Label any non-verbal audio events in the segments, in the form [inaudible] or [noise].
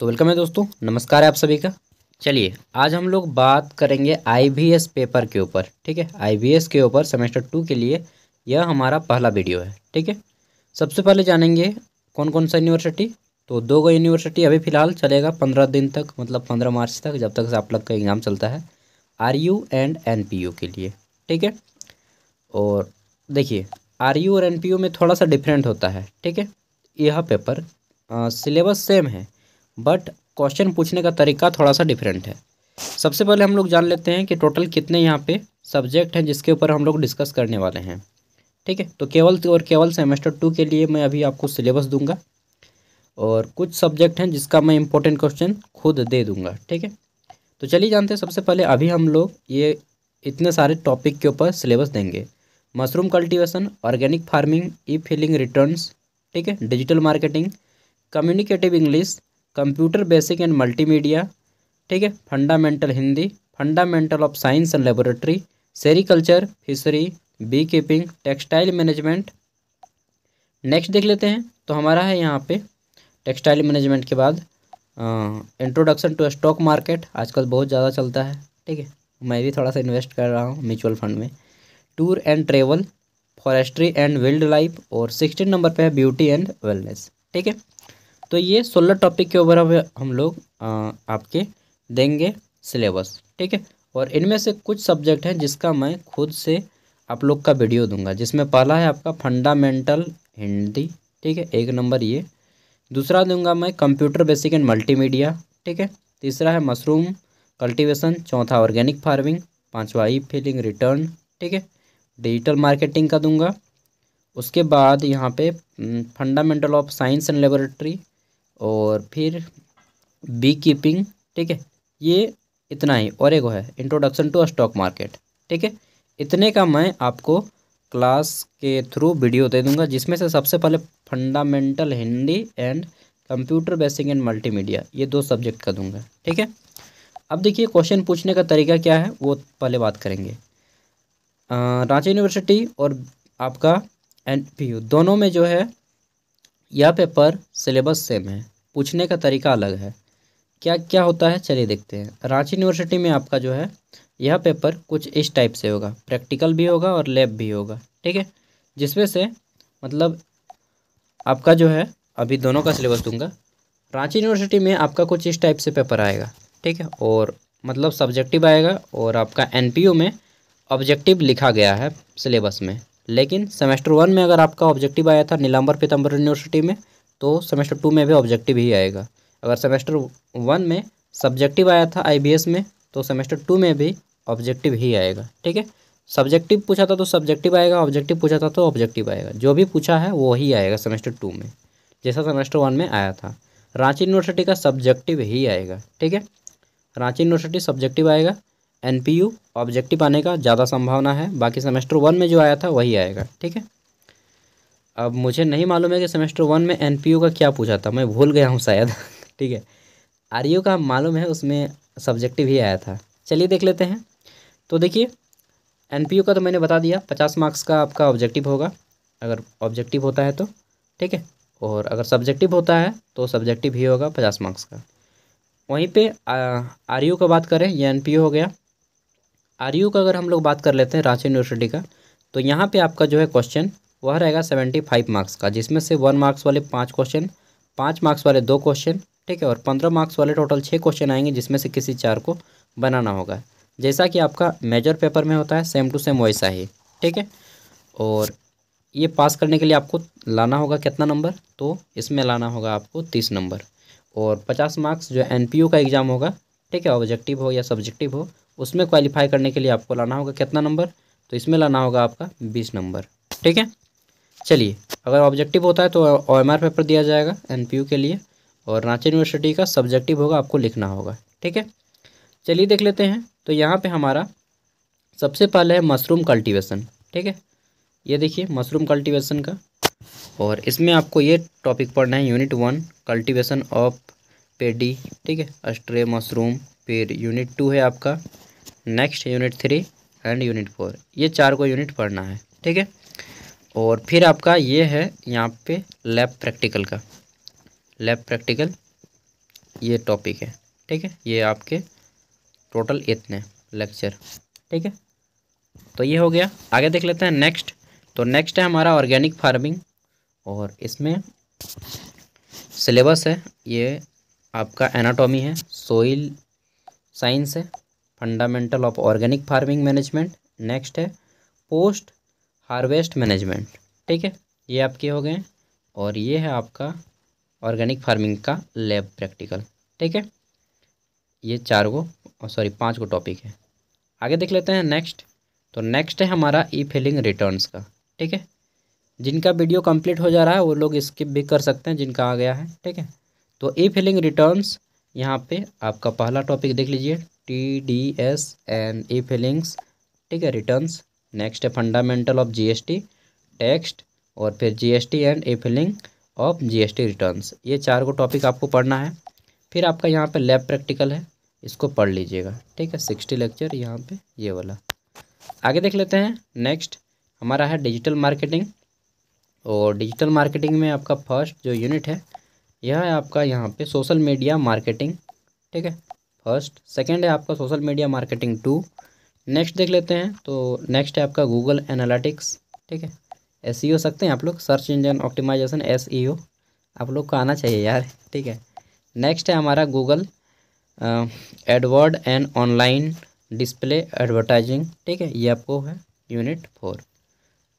तो वेलकम है दोस्तों नमस्कार है आप सभी का चलिए आज हम लोग बात करेंगे आईबीएस पेपर के ऊपर ठीक है आईबीएस के ऊपर सेमेस्टर टू के लिए यह हमारा पहला वीडियो है ठीक है सबसे पहले जानेंगे कौन कौन सा यूनिवर्सिटी तो दो गो यूनिवर्सिटी अभी फ़िलहाल चलेगा पंद्रह दिन तक मतलब पंद्रह मार्च तक जब तक आप लोग का एग्ज़ाम चलता है R U and N P U के लिए ठीक है और देखिए आर यू और एन पी यू में थोड़ा सा डिफरेंट होता है ठीक है यह पेपर सिलेबस सेम है बट क्वेश्चन पूछने का तरीका थोड़ा सा डिफरेंट है सबसे पहले हम लोग जान लेते हैं कि टोटल कितने यहाँ पे सब्जेक्ट हैं जिसके ऊपर हम लोग डिस्कस करने वाले हैं ठीक है तो केवल और केवल सेमेस्टर टू के लिए मैं अभी आपको सिलेबस दूंगा और कुछ सब्जेक्ट हैं जिसका मैं इम्पोर्टेंट क्वेश्चन खुद दे दूंगा ठीक है तो चलिए जानते हैं सबसे पहले अभी हम लोग ये इतने सारे टॉपिक के ऊपर सिलेबस देंगे mushroom cultivation organic farming e filing return ठीक है digital marketing communicative English computer basic and multimedia ठीक है fundamental Hindi fundamental of science and laboratory sericulture fishery bee keeping textile management next देख लेते हैं तो हमारा है यहाँ पे टेक्सटाइल मैनेजमेंट के बाद इंट्रोडक्शन टू स्टॉक मार्केट आजकल बहुत ज़्यादा चलता है ठीक है मैं भी थोड़ा सा इन्वेस्ट कर रहा हूँ म्यूचुअल फंड में tour and travel forestry and wild life और सिक्सटीन नंबर पे है ब्यूटी एंड वेलनेस ठीक है तो ये सोलह टॉपिक के ऊपर हम लोग आपके देंगे सिलेबस ठीक है और इनमें से कुछ सब्जेक्ट हैं जिसका मैं खुद से आप लोग का वीडियो दूंगा जिसमें पहला है आपका फंडामेंटल हिंदी ठीक है एक नंबर ये दूसरा दूंगा मैं कंप्यूटर बेसिक एंड मल्टीमीडिया ठीक है तीसरा है मशरूम कल्टीवेशन चौथा ऑर्गेनिक फार्मिंग पांचवा ई फीलिंग रिटर्न ठीक है डिजिटल मार्केटिंग का दूंगा उसके बाद यहाँ पे fundamental of science and laboratory और फिर बी कीपिंग ठीक है ये इतना ही और एक है इंट्रोडक्शन टू स्टॉक मार्केट ठीक है इतने का मैं आपको क्लास के थ्रू वीडियो दे दूंगा जिसमें से सबसे पहले fundamental Hindi and computer basic and multimedia ये दो सब्जेक्ट का दूंगा ठीक है अब देखिए क्वेश्चन पूछने का तरीका क्या है वो पहले बात करेंगे रांची यूनिवर्सिटी और आपका एन दोनों में जो है यह पेपर सिलेबस सेम है पूछने का तरीका अलग है क्या क्या होता है चलिए देखते हैं रांची यूनिवर्सिटी में आपका जो है यह पेपर कुछ इस टाइप से होगा प्रैक्टिकल भी होगा और लैब भी होगा ठीक है जिसमें से मतलब आपका जो है अभी दोनों का सिलेबस दूंगा रांची यूनिवर्सिटी में आपका कुछ इस टाइप से पेपर आएगा ठीक है और मतलब सब्जेक्टिव आएगा और आपका एन में ऑब्जेक्टिव लिखा गया है सिलेबस में लेकिन सेमेस्टर वन में अगर आपका ऑब्जेक्टिव आया था नीलाम्बर पीताम्बर यूनिवर्सिटी में तो सेमेस्टर टू में भी ऑब्जेक्टिव ही आएगा अगर सेमेस्टर वन में सब्जेक्टिव आया था आई में तो सेमेस्टर टू में भी ऑब्जेक्टिव ही आएगा ठीक है सब्जेक्टिव पूछा था तो सब्जेक्टिव आएगा ऑब्जेक्टिव पूछा था तो ऑब्जेक्टिव आएगा जो भी पूछा है वो ही आएगा सेमेस्टर टू में जैसा सेमेस्टर वन में आया था रांची यूनिवर्सिटी का सब्जेक्टिव ही आएगा ठीक है रांची यूनिवर्सिटी सब्जेक्टिव आएगा एन पी यू ऑब्जेक्टिव आने का ज़्यादा संभावना है बाकी सेमेस्टर वन में जो आया था वही आएगा ठीक है अब मुझे नहीं मालूम है कि सेमेस्टर वन में एन पी यू का क्या पूछा था मैं भूल गया हूँ शायद [laughs] ठीक है आर यू का मालूम है उसमें सब्जेक्टिव ही आया था चलिए देख लेते हैं तो देखिए एन पी यू का तो मैंने बता दिया पचास मार्क्स का आपका ऑब्जेक्टिव होगा अगर ऑब्जेक्टिव होता है तो ठीक है और अगर सब्जेक्टिव होता है तो सब्जेक्टिव ही होगा पचास मार्क्स का वहीं पे आर यू का बात करें ये एन पी यू हो गया आर यू का अगर हम लोग बात कर लेते हैं रांची यूनिवर्सिटी का तो यहाँ पे आपका जो है क्वेश्चन वह रहेगा सेवेंटी फाइव मार्क्स का जिसमें से वन मार्क्स वाले पाँच क्वेश्चन पाँच मार्क्स वाले दो क्वेश्चन ठीक है और पंद्रह मार्क्स वाले टोटल छः क्वेश्चन आएंगे जिसमें से किसी चार को बनाना होगा जैसा कि आपका मेजर पेपर में होता है सेम टू सेम वैसा ही ठीक है और ये पास करने के लिए आपको लाना होगा कितना नंबर तो इसमें लाना होगा आपको तीस नंबर और पचास मार्क्स जो एन का एग्ज़ाम होगा ठीक है ऑब्जेक्टिव हो या सब्जेक्टिव हो उसमें क्वालिफाई करने के लिए आपको लाना होगा कितना नंबर तो इसमें लाना होगा आपका बीस नंबर ठीक है चलिए अगर ऑब्जेक्टिव होता है तो ओ एम पेपर दिया जाएगा एन के लिए और रांची यूनिवर्सिटी का सब्जेक्टिव होगा आपको लिखना होगा ठीक है चलिए देख लेते हैं तो यहाँ पे हमारा सबसे पहले है मशरूम कल्टीवेशन ठीक है ये देखिए मशरूम कल्टीवेशन का और इसमें आपको ये टॉपिक पढ़ना है unit one cultivation of paddy ठीक है अस्ट्रे मशरूम फिर यूनिट टू है आपका next unit three and unit four ये चार को यूनिट पढ़ना है ठीक है और फिर आपका ये है यहाँ पे लैब प्रैक्टिकल का लैब प्रैक्टिकल ये टॉपिक है ठीक है ये आपके टोटल इतने लेक्चर ठीक है तो ये हो गया आगे देख लेते हैं नेक्स्ट तो नेक्स्ट है हमारा ऑर्गेनिक फार्मिंग और इसमें सिलेबस है ये आपका एनाटॉमी है सोइल साइंस है fundamental of organic farming management next है पोस्ट हार्वेस्ट मैनेजमेंट ठीक है ये आपके हो गए और ये है आपका ऑर्गेनिक फार्मिंग का लैब प्रैक्टिकल ठीक है ये चार गो सॉरी पाँच गो टॉपिक है आगे देख लेते हैं नेक्स्ट तो नेक्स्ट है हमारा ई फिलिंग रिटर्न्स का ठीक है जिनका वीडियो कंप्लीट हो जा रहा है वो लोग स्किप भी कर सकते हैं जिनका आ गया है ठीक है तो ई फिलिंग रिटर्न्स यहाँ पे आपका पहला टॉपिक देख लीजिए T D S and e filings ठीक है रिटर्न्स नेक्स्ट है फंडामेंटल ऑफ जीएसटी टेक्स्ट और फिर GST and e filing of GST returns ये चार को टॉपिक आपको पढ़ना है फिर आपका यहाँ पे लैब प्रैक्टिकल है इसको पढ़ लीजिएगा ठीक है सिक्सटी लेक्चर यहाँ पे ये वाला आगे देख लेते हैं नेक्स्ट हमारा है डिजिटल मार्केटिंग और डिजिटल मार्केटिंग में आपका फर्स्ट जो यूनिट है यह है आपका यहाँ पे सोशल मीडिया मार्केटिंग ठीक है फर्स्ट सेकंड है आपका social media marketing two next देख लेते हैं तो नेक्स्ट है आपका गूगल एनालिटिक्स ठीक है एस e सकते हैं आप लोग सर्च इंजन ऑप्टिमाइजेशन एस आप लोग को आना चाहिए यार ठीक है नेक्स्ट है हमारा Google AdWord and online display advertising ठीक है ये आपको है यूनिट फोर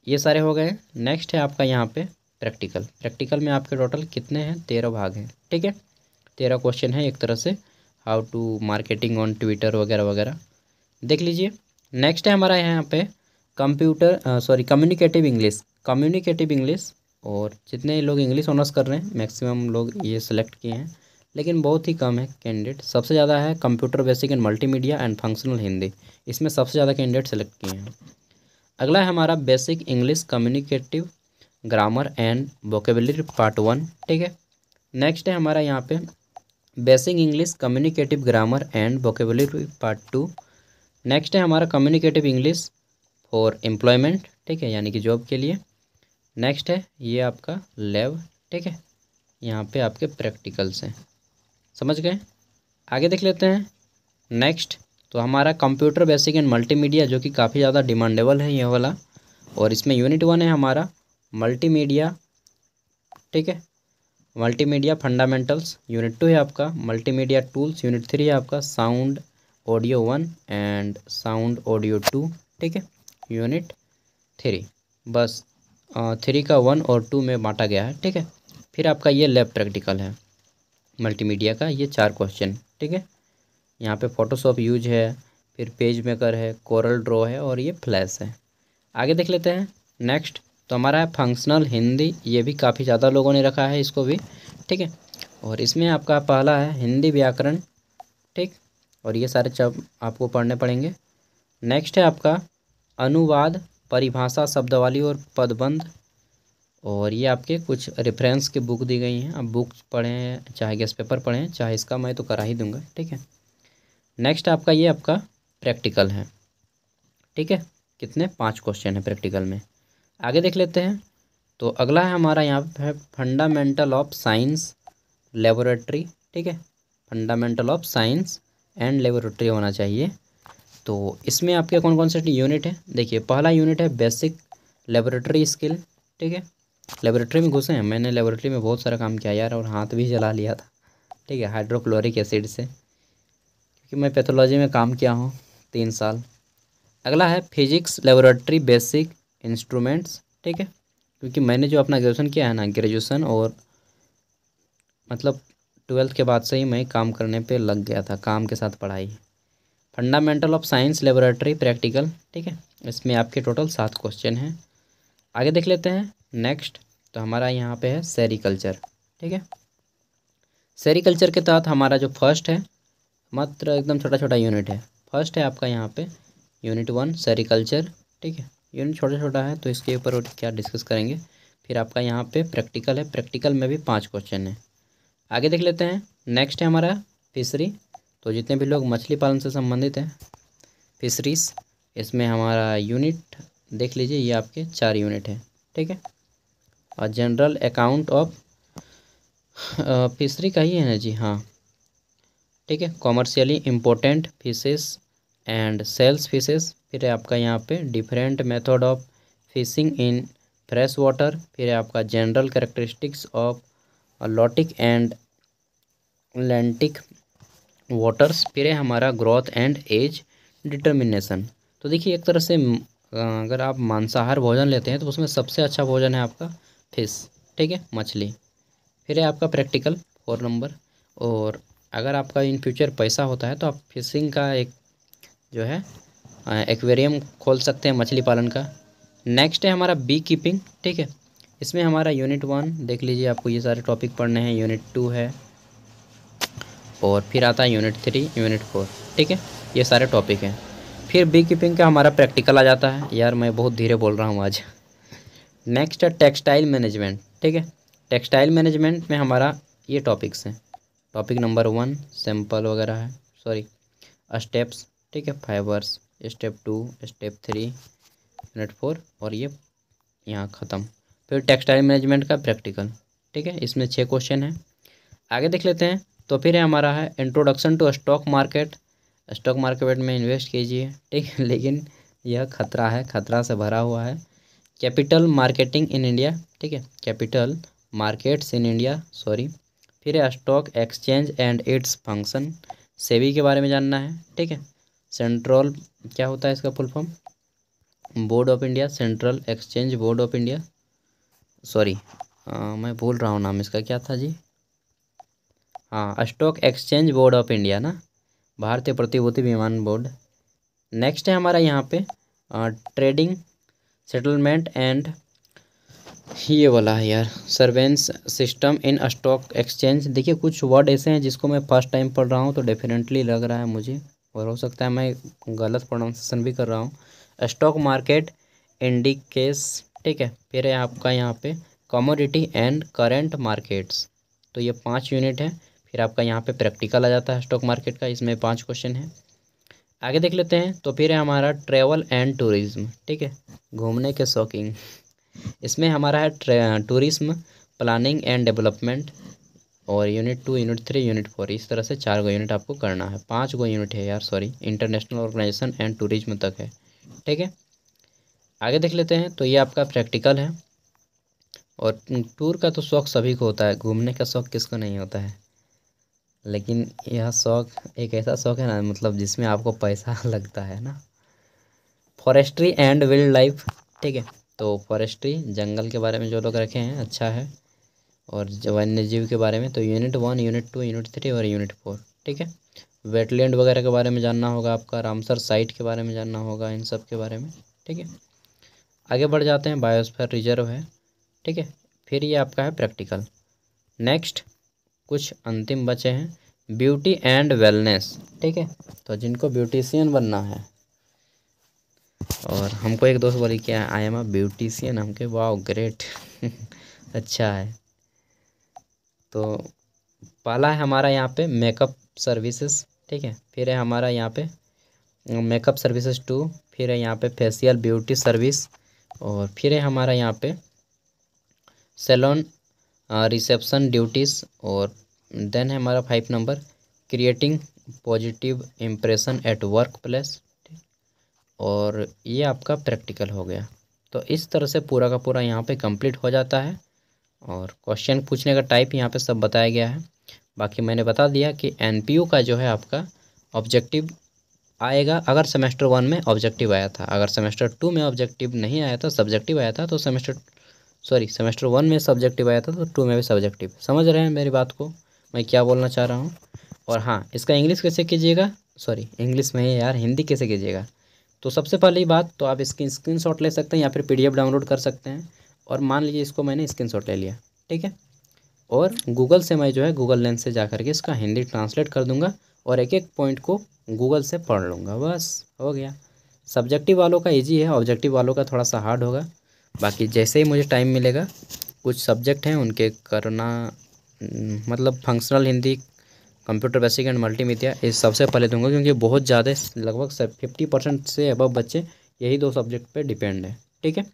ये सारे हो गए नेक्स्ट है आपका यहाँ पे प्रैक्टिकल प्रैक्टिकल में आपके टोटल कितने हैं तेरह भाग हैं ठीक है तेरह क्वेश्चन है एक तरह से how to marketing on Twitter वगैरह वगैरह देख लीजिए नेक्स्ट है हमारा यहाँ पे computer sorry communicative English communicative English और जितने लोग इंग्लिश ऑनर्स कर रहे हैं मैक्सिमम लोग ये सिलेक्ट किए हैं लेकिन बहुत ही कम है कैंडिडेट सबसे ज़्यादा है computer basic and multimedia and functional Hindi इसमें सबसे ज़्यादा कैंडिडेट सेलेक्ट किए हैं अगला है हमारा basic English communicative grammar and vocabulary part one ठीक है नेक्स्ट है हमारा यहाँ पे basic English communicative grammar and vocabulary part two next है हमारा कम्युनिकेटिव इंग्लिश फॉर एम्प्लॉयमेंट ठीक है यानी कि जॉब के लिए नेक्स्ट है ये आपका लेब ठीक है यहाँ पे आपके प्रैक्टिकल्स हैं समझ गए आगे देख लेते हैं नेक्स्ट तो हमारा कंप्यूटर बेसिक एंड मल्टीमीडिया जो कि काफ़ी ज़्यादा डिमांडेबल है ये वाला और इसमें यूनिट वन है हमारा मल्टीमीडिया ठीक है मल्टीमीडिया फंडामेंटल्स यूनिट टू है आपका मल्टीमीडिया टूल्स यूनिट थ्री है आपका sound audio one and sound audio two ठीक है यूनिट थ्री बस थ्री का वन और टू में बांटा गया है ठीक है फिर आपका ये लैब प्रैक्टिकल है मल्टीमीडिया का ये चार क्वेश्चन ठीक है यहाँ पे फोटोशॉप यूज है फिर पेज मेकर है कोरल ड्रॉ है और ये फ्लैश है आगे देख लेते हैं नेक्स्ट तो हमारा है फंक्शनल हिंदी ये भी काफ़ी ज़्यादा लोगों ने रखा है इसको भी ठीक है और इसमें आपका पहला है हिंदी व्याकरण ठीक और ये सारे चब आपको पढ़ने पड़ेंगे नेक्स्ट है आपका अनुवाद परिभाषा शब्दवाली और पदबंध और ये आपके कुछ रेफरेंस की बुक दी गई हैं आप बुक पढ़ें चाहे गेस्ट पेपर पढ़ें चाहे इसका मैं तो करा ही दूंगा ठीक है नेक्स्ट आपका ये आपका प्रैक्टिकल है ठीक है कितने पाँच क्वेश्चन है प्रैक्टिकल में आगे देख लेते हैं तो अगला है हमारा यहाँ पे फंडामेंटल ऑफ साइंस लेबोरेटरी ठीक है fundamental of science and laboratory होना चाहिए तो इसमें आपके कौन कौन से यूनिट है देखिए पहला यूनिट है बेसिक लेबोरेटरी स्किल ठीक है लेबोरेटरी में घुसे हैं मैंने लेबोरेटरी में बहुत सारा काम किया यार और हाथ भी जला लिया था ठीक है हाइड्रोक्लोरिक एसिड से क्योंकि मैं पैथोलॉजी में काम किया हूँ तीन साल अगला है फिजिक्स लेबोरेटरी बेसिक इंस्ट्रूमेंट्स ठीक है क्योंकि मैंने जो अपना ग्रेजुएसन किया है ना ग्रेजुएसन और मतलब ट्वेल्थ के बाद से ही मैं काम करने पे लग गया था काम के साथ पढ़ाई fundamental of science laboratory practical ठीक है इसमें आपके टोटल सात क्वेश्चन हैं आगे देख लेते हैं नेक्स्ट तो हमारा यहाँ पे है सेरिकल्चर ठीक है सेरिकल्चर के तहत हमारा जो फर्स्ट है मात्र एकदम छोटा छोटा यूनिट है फर्स्ट है आपका यहाँ पे यूनिट वन सेरिकल्चर ठीक है यूनिट छोटा छोटा है तो इसके ऊपर और क्या डिस्कस करेंगे फिर आपका यहाँ पे प्रैक्टिकल है प्रैक्टिकल में भी पाँच क्वेश्चन है आगे देख लेते हैं नेक्स्ट है हमारा फिशरी तो जितने भी लोग मछली पालन से संबंधित हैं फिशरीज इसमें हमारा यूनिट देख लीजिए ये आपके चार यूनिट है ठीक है और जनरल अकाउंट ऑफ फिशरी का ही है ना जी हाँ ठीक है commercially important fishes and shell fishes फिर है आपका यहाँ पे different method of fishing in fresh water फिर है आपका general characteristics of lotic and Atlantic waters फिर है हमारा ग्रोथ एंड एज डिटर्मिनेशन तो देखिए एक तरह से अगर आप मांसाहार भोजन लेते हैं तो उसमें सबसे अच्छा भोजन है आपका फिश ठीक है मछली फिर है आपका प्रैक्टिकल फोर नंबर और अगर आपका इन फ्यूचर पैसा होता है तो आप फिशिंग का एक जो है एक्वेरियम खोल सकते हैं मछली पालन का नेक्स्ट है हमारा बी कीपिंग ठीक है इसमें हमारा यूनिट वन देख लीजिए आपको ये सारे टॉपिक पढ़ने हैं यूनिट टू है और फिर आता है यूनिट थ्री यूनिट फोर ठीक है ये सारे टॉपिक हैं फिर बी कीपिंग का हमारा प्रैक्टिकल आ जाता है यार मैं बहुत धीरे बोल रहा हूँ आज नेक्स्ट है टेक्सटाइल मैनेजमेंट ठीक है टेक्सटाइल मैनेजमेंट में हमारा ये टॉपिक्स हैं टॉपिक नंबर वन सैम्पल वगैरह है सॉरी स्टेप्स ठीक है fibres step two step three unit four और ये यहाँ ख़त्म फिर टेक्सटाइल मैनेजमेंट का प्रैक्टिकल ठीक है इसमें छः क्वेश्चन है आगे देख लेते हैं तो फिर है हमारा है introduction to stock market stock market में इन्वेस्ट कीजिए ठीक है [laughs] लेकिन यह खतरा है खतरा से भरा हुआ है कैपिटल मार्केटिंग इन इंडिया ठीक है capital markets in India sorry फिर stock exchange and its function SEBI के बारे में जानना है ठीक है सेंट्रल क्या होता है इसका full form board of India central exchange board of India sorry मैं भूल रहा हूँ नाम इसका क्या था जी हाँ stock exchange board of India ना भारतीय प्रतिभूति विमान बोर्ड नेक्स्ट है हमारा यहाँ पे आ, ट्रेडिंग सेटलमेंट एंड ये वाला है यार surveillance system in stock exchange देखिए कुछ वर्ड ऐसे हैं जिसको मैं फर्स्ट टाइम पढ़ रहा हूँ तो डेफिनेटली लग रहा है मुझे और हो सकता है मैं गलत प्रोनाउंसिएशन भी कर रहा हूँ स्टॉक मार्केट इंडिकेस ठीक है फिर है आपका यहाँ पे कमोडिटी एंड करेंट मार्केट्स तो ये पाँच यूनिट है फिर आपका यहाँ पे प्रैक्टिकल आ जाता है स्टॉक मार्केट का इसमें पाँच क्वेश्चन है आगे देख लेते हैं तो फिर है हमारा ट्रेवल एंड टूरिज्म ठीक है घूमने के शौकीन इसमें हमारा है टूरिज्म प्लानिंग एंड डेवलपमेंट और unit two unit three unit four इस तरह से चार गो यूनिट आपको करना है पाँच गो यूनिट है यार sorry international organisation and tourism तक है ठीक है आगे देख लेते हैं तो ये आपका प्रैक्टिकल है और टूर का तो शौक़ सभी को होता है घूमने का शौक़ किसको नहीं होता है लेकिन यह शौक़ एक ऐसा शौक़ है ना मतलब जिसमें आपको पैसा [laughs] लगता है ना फॉरेस्ट्री एंड वाइल्ड लाइफ ठीक है तो फॉरेस्ट्री जंगल के बारे में जो लोग रखे हैं अच्छा है और वन्य जीव के बारे में तो unit one unit two unit three और यूनिट फोर ठीक है वेटलैंड वगैरह के बारे में जानना होगा आपका रामसर साइट के बारे में जानना होगा इन सब के बारे में ठीक है आगे बढ़ जाते हैं बायोस्फेयर रिजर्व है ठीक है फिर ये आपका है प्रैक्टिकल नेक्स्ट कुछ अंतिम बचे हैं ब्यूटी एंड वेलनेस ठीक है तो जिनको ब्यूटिशियन बनना है और हमको एक दोस्त बोली क्या आई एम अ ब्यूटिशियन हमके वाओ ग्रेट [laughs] अच्छा है तो पहला है हमारा यहाँ पे मेकअप सर्विसेज ठीक है फिर है हमारा यहाँ पे मेकअप सर्विसेज टू फिर है यहाँ पे फेसियल ब्यूटी सर्विस और फिर है हमारा यहाँ पे सेलोन रिसेप्शन ड्यूटीज़ और देन है हमारा five number creating positive impression at work place और ये आपका प्रैक्टिकल हो गया तो इस तरह से पूरा का पूरा यहाँ पे कंप्लीट हो जाता है और क्वेश्चन पूछने का टाइप यहाँ पे सब बताया गया है बाकी मैंने बता दिया कि एन का जो है आपका ऑब्जेक्टिव आएगा अगर सेमेस्टर वन में ऑब्जेक्टिव आया था अगर सेमेस्टर टू में ऑब्जेक्टिव नहीं आया था सब्जेक्टिव आया था तो सेमेस्टर सॉरी सेमेस्टर वन में सब्जेक्टिव आया था तो टू में भी सब्जेक्टिव समझ रहे हैं मेरी बात को मैं क्या बोलना चाह रहा हूँ और हाँ इसका इंग्लिश कैसे कीजिएगा सॉरी इंग्लिश में यार हिंदी कैसे कीजिएगा तो सबसे पहली बात तो आप इसकी स्क्रीन ले सकते हैं या फिर पी डाउनलोड कर सकते हैं और मान लीजिए इसको मैंने स्क्रीन ले लिया ठीक है और गूगल से मैं जो है गूगल लेंस से जा करके इसका हिंदी ट्रांसलेट कर दूंगा और एक एक पॉइंट को गूगल से पढ़ लूँगा बस हो गया सब्जेक्टिव वालों का ईजी है ऑब्जेक्टिव वालों का थोड़ा सा हार्ड होगा बाकी जैसे ही मुझे टाइम मिलेगा कुछ सब्जेक्ट हैं उनके करना मतलब functional Hindi computer basic and multimedia ये सबसे पहले दूंगा क्योंकि बहुत ज़्यादा लगभग फिफ्टी परसेंट से अब बच्चे यही दो सब्जेक्ट पे डिपेंड है ठीक है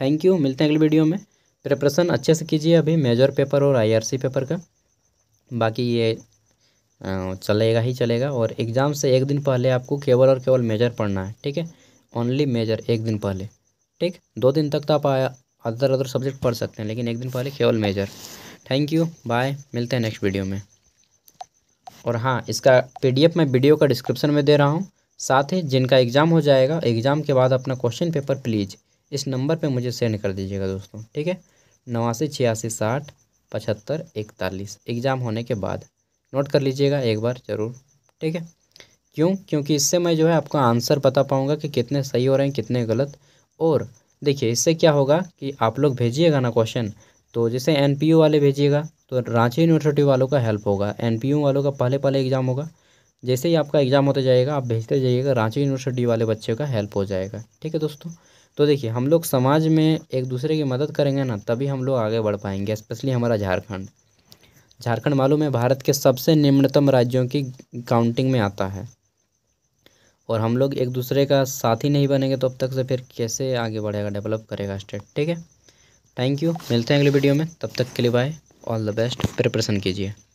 थैंक यू मिलते हैं अगले वीडियो में प्रिपरेशन अच्छे से कीजिए अभी मेजर पेपर और आईआरसी पेपर का बाकी ये चलेगा ही चलेगा और एग्ज़ाम से एक दिन पहले आपको केवल और केवल मेजर पढ़ना है ठीक है ओनली मेजर एक दिन पहले ठीक दो दिन तक तो आप अदर अदर सब्जेक्ट पढ़ सकते हैं लेकिन एक दिन पहले केवल मेजर थैंक यू बाय मिलते हैं नेक्स्ट वीडियो में और हाँ इसका पीडीएफ मैं वीडियो का डिस्क्रिप्शन में दे रहा हूँ साथ ही जिनका एग्ज़ाम हो जाएगा एग्ज़ाम के बाद अपना क्वेश्चन पेपर प्लीज़ इस नंबर पे मुझे सेंड कर दीजिएगा दोस्तों ठीक है नवासी छियासी साठ पचहत्तर इकतालीस एग्ज़ाम होने के बाद नोट कर लीजिएगा एक बार ज़रूर ठीक है क्यों क्योंकि इससे मैं जो है आपका आंसर बता पाऊँगा कि कितने सही हो रहे हैं कितने गलत और देखिए इससे क्या होगा कि आप लोग भेजिएगा ना क्वेश्चन तो जैसे एन वाले भेजिएगा तो रांची यूनिवर्सिटी वालों का हेल्प होगा एन वालों का पहले पहले एग्ज़ाम होगा जैसे ही आपका एग्ज़ाम होता जाएगा आप भेजते जाइएगा रांची यूनिवर्सिटी वाले बच्चे का हेल्प हो जाएगा ठीक है दोस्तों तो देखिए हम लोग समाज में एक दूसरे की मदद करेंगे ना तभी हम लोग आगे बढ़ पाएंगे स्पेशली हमारा झारखंड झारखंड मालूम है भारत के सबसे निम्नतम राज्यों की काउंटिंग में आता है और हम लोग एक दूसरे का साथ ही नहीं बनेंगे तो अब तक से फिर कैसे आगे बढ़ेगा डेवलप करेगा स्टेट ठीक है थैंक यू मिलते हैं अगले वीडियो में तब तक के लिए bye all the best preparation कीजिए